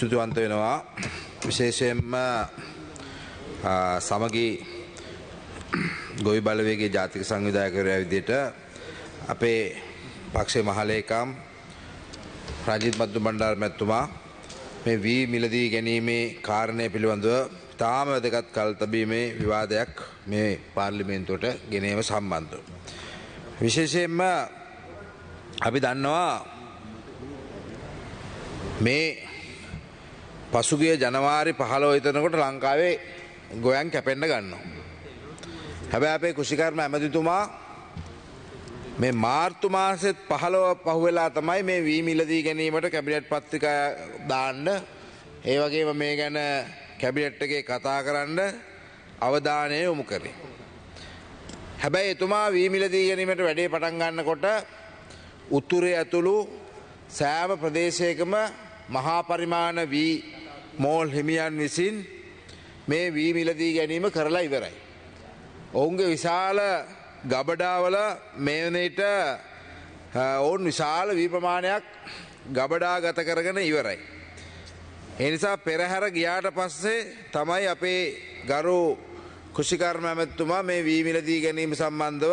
ස්තුතිවන්ත වෙනවා විශේෂයෙන්ම සමගී ගොවි බලවේගේ ජාතික සංවිධායකවරයා විදිහට අපේ පක්ෂේ මහලේකම් රජිත් මද්දු බණ්ඩාර මැතිතුමා මේ වී මිලදී ගැනීමේ කාරණය පිළිබඳව තාම වැදගත් කල්තබීමේ විවාදයක් මේ පාර්ලිමේන්තුවට ගෙනීම සම්බන්ධ. විශේෂයෙන්ම අපි දන්නවා මේ පසුගිය ජනවාරි පහලෝ එතනකොට ලංකාවේ ගොයන් කැපෙන්ඩ ගන්නවා. හැබැ අපේ කුෂිකර්ම ඇමතිතුමා මේ මාර්තු මාසෙත් පහලොව පහුවෙලා තමයි මේ වීමිලදී ගැනීමට කැබිනට් පත්තික දාන්න ඒ වගේ මේ ගැන කැබිනට්ටගේ කතා කරන්න අවධානය යොමු කරේ. හැබැයි එතුමා වීමිලදී ගැනීමට වැඩේ පටන් ගන්නකොට උතුරේ ඇතුළු සෑම ප්‍රදේශයකම මහා පරිමාණ වී මෝල් හිමියන් විසින් මේ වීමිලදී ගැනීම කරලා ඉවරයි. ඔවුන්ගේ විශාල ගබඩාවල මේනට ඔවුන් විශාල වීප්‍රමාණයක් ගබඩා ගත කරගෙන ඉවරයි. එනිසා පෙරහැර ගියාට පස්සේ තමයි අපේ ගරු කෘෂිකර්ම ඇමැත්තුමා මේ වීමිලදී ගැනීම සම්බන්ධව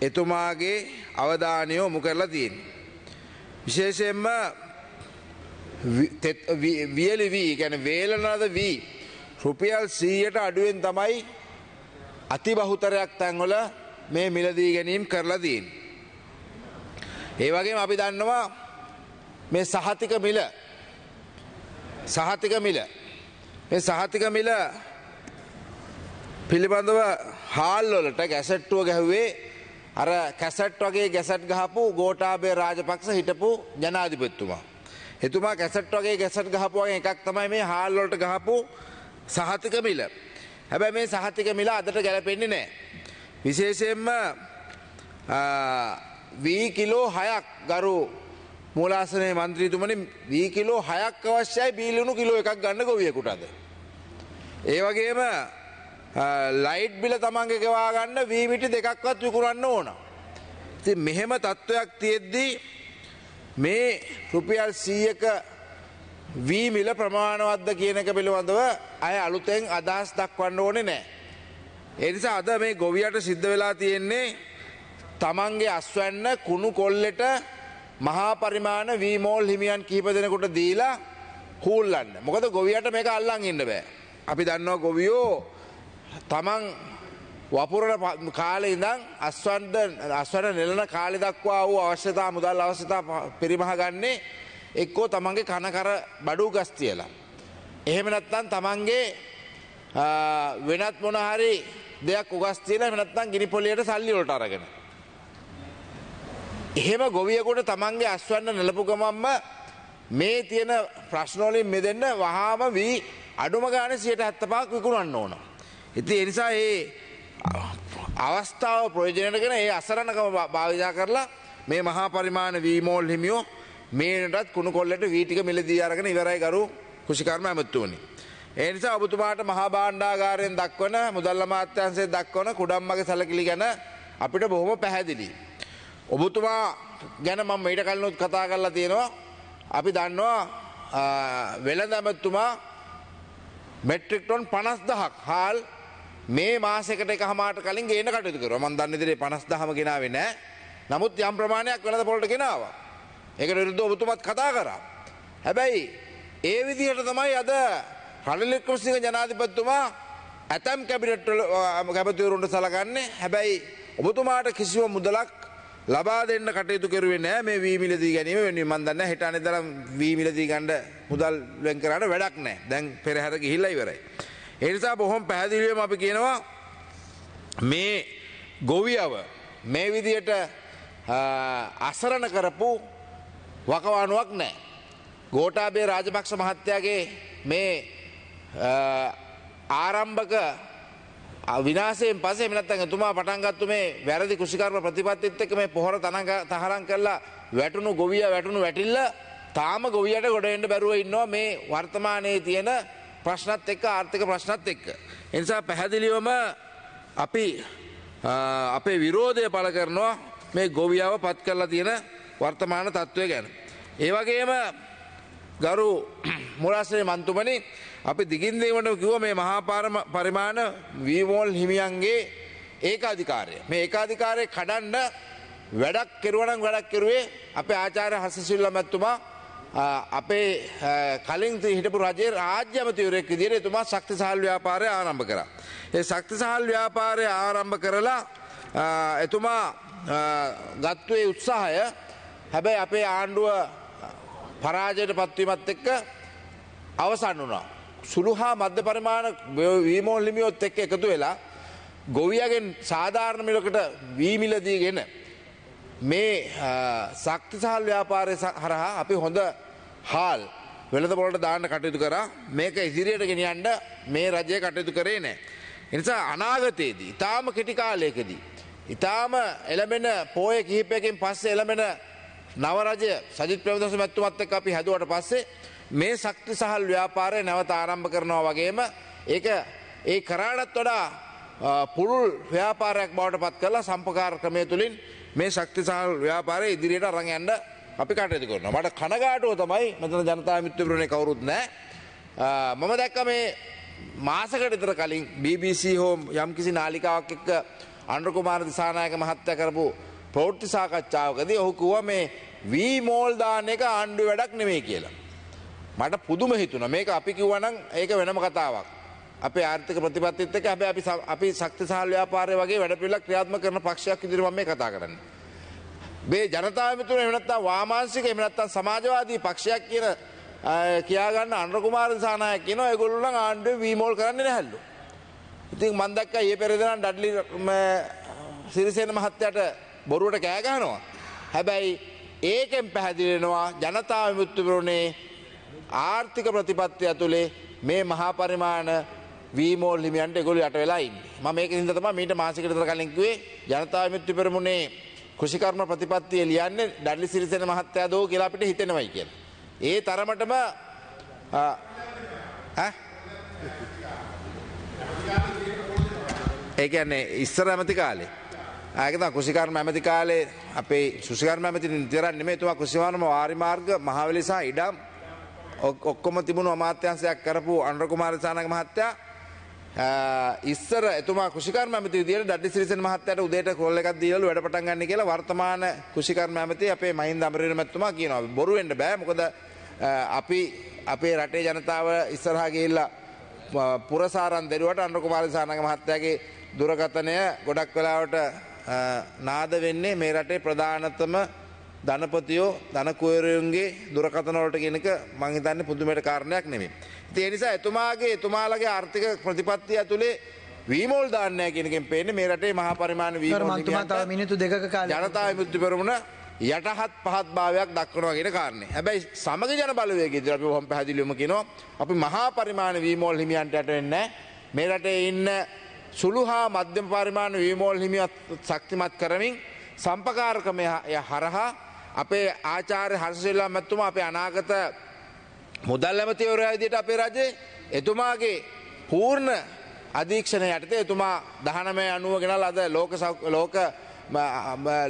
එතුමාගේ අවධානය මුකරලා තියෙන්. විශේෂයෙන්ම වියලි වී ගැන වේලනද වී රුපියල් සීයට අඩුවෙන් තමයි අති බහුතරයක් තැන්වල මේ මිලදී ගැනීම් කරලදීන්. ඒවගේ අපි දන්නවා මේ සහතික මිල සහතික මිල මේ සහතික මිල පිළිබඳව හාල්වලට ගැසට්ටුව ගැහුවේ අර කැසට් වගේ ගැසට් ගහපු ගෝටාබේ රාජපක්ෂ හිටපු ජනාධිපත්තුමා. එතුමා කැසට් වගේ ගැසට් ගහපුුවන් එකක් තමයි මේ හාල්ලොට ගහපු සහතික මිල. හැබැ මේ සහතික මිලා අදට ගැලපෙන්නේ නෑ. විශේෂයෙන්ම වී කිලෝ හයක් ගරු මූලාසනය මන්ත්‍රීතුමනි වී කිලෝ හයක් අවශ්‍යයි බීලුණු කිලෝ එකක් ගන්න ගොවියකුටද. ඒ වගේම ලයිට් බිල තමන්ග ගෙවාගන්න වීමිටි දෙකක්වත් විකුරන්න ඕන. ති මෙහෙම තත්ත්වයක් තියෙද්දී මේ රුපියල් 100ක වී මිල ප්‍රමාණවත්ද කියන එක පිළිබඳව අය අලුතෙන් අදහස් දක්වන්න ඕනේ නැහැ. ඒ නිසා අද මේ ගොවියට සිද්ධ වෙලා තියෙන්නේ තමන්ගේ අස්වැන්න කුණු කොල්ලෙට මහා පරිමාණ වී මෝල් හිමියන් කීප දෙනෙකුට දීලා හූල්ලන්න. මොකද ගොවියට මේක අල්ලන් ඉන්න බෑ. අපි දන්නවා ගොවියෝ තමන් වපුරණ කාලේ ඉඳං අස්වන්ට අස්වට නෙලන කාලි දක්වා වූ අවශ්‍යතා මුදල් අවශ්‍යතා පිරිමහගන්නේ එක්කෝ තමන්ගේ කනකර බඩු ගස් තියලා. එහෙම නැත්තන් තමන්ගේ වෙනත් මොනහරි දෙයක් උගස් තියලා නැත්තන් ගිනිපොලියට සල්ලි වලට අරගෙන. එහෙම ගොවියකොට තමන්ගේ අස්වන්න නෙලපු ගමම්ම මේ තියෙන ප්‍රශ්නෝලින් මෙදෙන්න වහාම වී අඩුම ගාන සියට ඇත්තපාක් විකුණන්න ඕන. ඉති එනිසා ඒ අවස්ථාව ප්‍රයෝජනයටගෙන ඒ අසරණකම භාවිතා කරලා මේ මහා පරිමාණ වීමෝල් හිමියෝ මේනටත් කුණු කොල්ලට වීටික මිලදී අරගෙන ඉවරයි ගරු කෘෂිකර්ම ඇමත්තුවනි. ඒ නිසා ඔබතුමාට මහා බාණ්ඩාගාරයෙන් දක්වන මුදල්ල මාත්‍යන්සේ දක්වන කුඩම්මගේ සැලකිලි ගැන අපිට බොහොම පැහැදිලි. ඔබතුමා ගැන මම මීට කලනුත් කතා කරලා තියෙනවා අපි දන්නවා වෙළඳ ඇමත්තුමා මෙට්‍රික්ටොන් පනස් දහක් හාල් මේ මාසකට එකහමාට කලින් ගේන කටයුතු කරනවා. මම දන්නේ ඉතින් 50000ම ගෙනාවේ නැහැ. නමුත් යම් ප්‍රමාණයක් වෙනද පොළට ගෙනාවා. ඒකට විරුද්ධව ඔබතුමත් කතා කරා. හැබැයි ඒ විදිහට තමයි අද රනිල් වික්‍රමසිංහ ජනාධිපතිතුමා ඇතම් කැබිනට් වල කැබතුරුන්ට සලකන්නේ. හැබැයි ඔබතුමාට කිසිම මුදලක් ලබා දෙන්න කටයුතු කරුවේ නැහැ මේ වීමිලදී ගැනීම වෙනුවෙන්. මම දන්නේ හිටානේ තරම් වීමිලදී ගන්න මුදල් වෙන් කරාට වැඩක් නැහැ. දැන් පෙරහැර ගිහිල්ලා ඉවරයි. එනිසා බොහොම පැහැදිලිවම අපි කියනවා මේ ගොවියව මේ විදියට අසරණ කරපු වකවානුවක් නෑ. ගෝටාබේ රාජපක්ෂ මහත්තයාගේ මේ ආරම්භක විනාසයෙන් පසේ මෙනත්තන් එතුමා පටන්ගත්තු මේ වැරදි කෘෂිකර්ම ප්‍රතිපත්තිත් එක්ක මේ පොහොර තනක තහරම් කරලා වැටුණු ගොවිය වැටුණු වැටිල්ල තාම ගොවියට ගොඩ එන්න බැරුව ඉන්නවා මේ වර්තමානයේ තියෙන ප්‍රශ්නත් එක්ක ආර්ථික ප්‍රශ්නත් එක්ක. එනිසා පැහැදිලිවම අපි අපේ විරෝධය පළ කරනවා මේ ගොවියාව පත් කරලා තියෙන වර්තමාන තත්ත්වය ගැන. ඒ වගේම ගරු මුරාසේ මන්තුමනි අපි දිගින් දීමට කිව්ව මේ මහා පරිමාණ වීමෝල් හිමියන්ගේ ඒකාධිකාරය. මේ ඒකාධිකාරය කඩන්න වැඩක් කෙරුවනම් වැඩක් කෙරුවේ අපේ ආචාර්ය හසසිල්ල මැතිතුමා අපේ කලින් හිටපු රජයේ රාජ්‍යමතිවරෙක් විදිහට එතුමා ශක්ති සහල් ව්‍යාපාරය ආරම්භ කරා. ඒ ශක්ති සහල් ව්‍යාපාරය ආරම්භ කරලා එතුමා ගත්තුවේ උත්සාහය හැබැයි අපේ ආණ්ඩුව පරාජයට පත්වීමත් එක්ක අවසන් වුණා. සුළු හා මධ්‍ය පරිමාණ වීමෝල් ලිමියොත් එක්ක එකතු වෙලා ගොවියගෙන් සාධාරණ මිලකට වීමිලදීගෙන මේ සක්තිසාල් ව්‍යාපාරය හරහා අපි හොඳ හාල් වෙළඳ පොලට දාන්න කටයුතු කරා මේක ඉදිරියට ගෙනියන්න මේ රජය කටයුතු කරේ නෑ. එනිසා අනාගතයේදී ඉතාම කෙටිකාලයකදී. ඉතාම එළමෙන පෝය කිහිපයකින් පස්සේ එළමෙන නවරජය සජිත් ප්‍රවදස මැත්තුමත් එක් අපි හැදුවට පස්සේ මේ සක්ති සහල් ව්‍යාපාරය නැවත ආරම්භ කරනවා වගේම ඒ ඒ කරාටත් වඩා පුළුල් ව්‍යාපාරයක් බවට පත් කරලා සම්පකාර ක්‍රමය තුළින් මේ ශක්තිසාහල් ව්‍යාපාරය ඉදිරියට අරන් ඇන්ඩ අපි කටයති කරන මට කනගාටුව තමයි මෙතන ජනතා මිත්‍රපුරණය කවරුත් නෑ මම දැක්ක මේ මාසකට ඉතර කලින් BBC හෝම් යම් කිසි නාලිකාවක් එක්ක අන්ඩකුමාර දිසානායක මහත්තය කරපු ප්‍රෝට්ටි සාකච්ඡාවකදී ඔහු කිව්ව මේ වී මෝල්දාන එක ආණ්ඩුව වැඩක් නෙමේ කියලා. මට පුදුම හිතුන මේක අපි කිව්වනම් ඒක වෙනම කතාවක්. අපේ ආර්ථික ප්‍රතිපත්තිත් එක හැබැයි අපි අපි ශක්ති සහල් ව්‍යාපාරය වගේ වැඩපිළිවෙලක් ක්‍රියාත්මක කරන පක්ෂයක් ඉදිරියේ මම මේ කතා කරන්නේ. මේ ජනතාව මිතුරු එහෙම නැත්නම් වාමාංශික එහෙම නැත්නම් සමාජවාදී පක්ෂයක් කියන කියා ගන්න අනුර කුමාර දිසානායක කියන ඒගොල්ලෝ නම් ආණ්ඩුවේ වීමෝල් කරන්නේ නැහැලු. ඉතින් මම දැක්කා ඊයේ පෙරේදා නම් ඩඩ්ලි සිරිසේන මහත්තයාට බොරුවට කෑ ගහනවා. හැබැයි ඒකෙන් පැහැදිලි වෙනවා ජනතාව විමුක්ති පෙරමුණේ ආර්ථික ප්‍රතිපත්තිය ඇතුලේ මේ මහා පරිමාණ වීමෝල් හිමියන්ට ගොලු යට වෙලායි ම මේක හිදතම මීට මාසිකට කලින්කුවේ ජනතා මිත්‍ර පෙරමුණේ කෘෂිකර්ම ප්‍රතිපත්තිය ලියන්න ඩල්ලි සිරිසෙන මහත්තයා දෝ කියලාපිට හිතෙනවයි කිය. ඒ තරමටම ඒකන්නේ ඉස්සර ඇමති කාලේ ඇකත කෘසිකර්ම ඇමති කාලේ අපේ සුසිකර්ම ඇමති නිතරන් නෙමේතුවා කෘසිවානම වාරිමාර්ග මහවලිසා ඉඩම් ඔක්කොම තිබුණු අමාත්‍යන්සයක් කරපු අන්ඩ්‍රකුමාරසානක මහත්තයා ඉස්සර එතුමා කෘෂිකර්ම ඇමති විදියට ඩඩ්ඩි සිරිසෙන මහත්තයාට උදේට කෝල් එකක් දීලා වැඩ පටන් ගන්න කියලා වර්තමාන කෘෂිකර්ම ඇමති අපේ මහින්ද අමරවීර මහත්මයා කියනවා බොරු වෙන්න බෑ මොකද අපි අපේ රටේ ජනතාව ඉස්සරහා ගිහිල්ලා පුරසාරන් දෙරුවට අනුර කුමාර සානග මහත්තයාගේ දුරකථනය ගොඩක් වෙලාවට නාද වෙන්නේ මේ රටේ ප්‍රධානතම ධනපතියෝ ධනකුවරයුන්ගේ දුරකථනවලට ගෙනක මංහිතන්න පුදුමයට කාරණයක් නෙමේ. තිය නිසා එතුමාගේ එතුමාලගේ ආර්ථික ප්‍රතිපත්තිය ඇතුළේ වීමෝල් දාන්නෑ කෙනකින් පේන මේ රටේ මහ පරිමාණ වීමතුමතා මිනිතු දෙක ජනතා විමුත්ති පෙරමුණ යටහත් පහත් භාවයක් දක්වනවාගෙන කාරන්නේ හැබැයි සමග ජන බලවයගේ දරපි හොම පැදිලිම කිනෝ අපි මහා පරිමාණ වීමෝල් හිමියන්ට ඇටවෙන්න මේ රටේ ඉන්න සුළු හා මධ්‍යම පරිමාණ වීමෝල් හිමියත් සක්තිමත් කරමින් සම්පකාරකමය හරහා අපේ ආචාරය හර්සෙල්ලා මැත්තුම අපේ අනාගත මුදල් ඇමතිවරයා විදියට අපේ රජයේ එතුමාගේ පූර්ණ අධීක්ෂණය යටතේ එතුමා 19 90 ගෙනල්ලා අද ලෝක ලෝක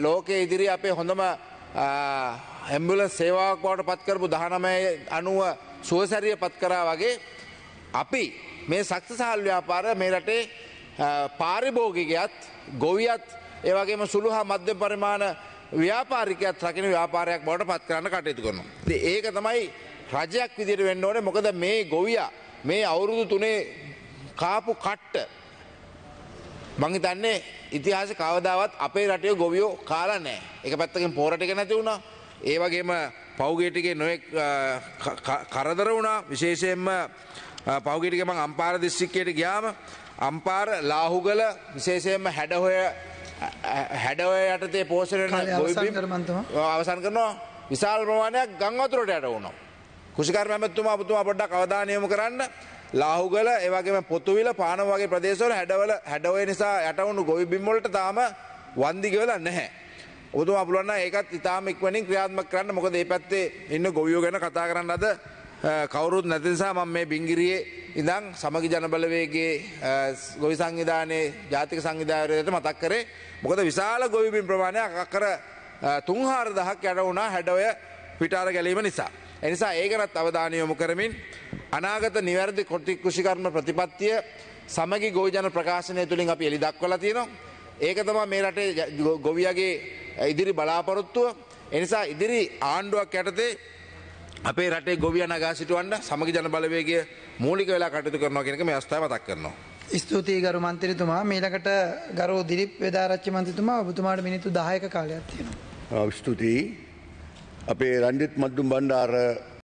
ලෝකයේ ඉදිරි අපේ හොඳම ඇම්බුලන්ස් සේවාවක් බවට පත් කරපු 19 90 සුවසැරිය පත් කරා වගේ අපි මේ සක්සසාල් ව්‍යාපාර මේ රටේ පාරිභෝගිකයත් ගොවියත් ඒවගේම සුළුහා මධ්‍ය පරිමාණ ව්‍යාපාරිකයත් රකින ව්‍යාපාරයක් බවට පත් කරන්න කටයුතු කරනවා. ඒක තමයි රජයක් විදියට වෙන්න ඕනේ මොකද මේ ගොවියා මේ අවුරුදු තුනේ කාපු කට්ට මං හිතන්නේ ඉතිහාසෙ කවදාවත් අපේ රටේ ගොවියෝ කාලා නැහැ. ඒක පැත්තකින් පෝරට එක නැති වුණා. ඒ වගේම පව්ගේටිගේ නොයෙක් කරදර වුණා. විශේෂයෙන්ම පව්ගේටිගේ මං අම්පාර දිස්ත්‍රික්කයට ගියාම අම්පාර ලාහුගල විශේෂයෙන්ම හැඩහොය හැඩවය යටතේ පෝෂණය අවසන් කරනවා විශාල් ප්‍රමාණයක් ගංවතුරට යට වුණා. කුෂිකර මැමැත්තුමා පුතුමා පොඩ්ඩක් අවධානයමු කරන්න ලාහුගල ඒවගේම පොතුවිල පාන වගේ ප්‍රදේශවල හැඩවල හැඩවය නිසා යටවුණු ගොවි බිම්වලට තාම වන්දිගවල නැහැ. ඔබතුමා පුළුවන් ඒකත් ඉතාම ඉක්මනින් ක්‍රියාත්මක කරන්න මොකද මේ පැත්තේ ඉන්න ගොවියෝ ගැන කතා කරන්න අද කවුරුත් නැති නිසා මම මේ බිංගිරියේ ඉඳන් සමගි ජනබලවේගයේ ගොවි සංවිධානයේ ජාතික සංවිධානයට මතක් කරේ මොකද විශාල ගොවිබිම් ප්‍රමාණයක් අක්කර 3000ක් යට වුණා හැඩවය පිටාර ගැලීම නිසා. එනිසා ඒකනත් අවධානය යොමු කරමින් අනාගත නිවැරදි කොටි කෘෂිකර්ම ප්‍රතිපත්තිය සමගි ගෝජන ප්‍රකාශනය තුළින් අපි එළි දක්වලා තියෙනවා. ඒක තමා මේ රටේ ගොවියගේ ඉදිරි බලාපොරොත්තුව එනිසා ඉදිරි ආණ්ඩුවක් යටතේ අපේ රටේ ගොවිය නගා සිටුවන්න සමගි ජන බලවේගය මූලික වෙලා කටයුතු කරනවා කෙනක මේ අවස්ථාව මතක් කරනවා. ස්තුතියි ගරු මන්ත්‍රීතුමා මීළඟට ගරු දිලිප් වේදාරච්චි මන්ත්‍රීතුමා ඔබතුමාට මිනිත්තු 10ක කාලයක් තියෙනවා. ස්තුතියි අපේ රන්ඩිත් මද්දුම් බණ්ඩාර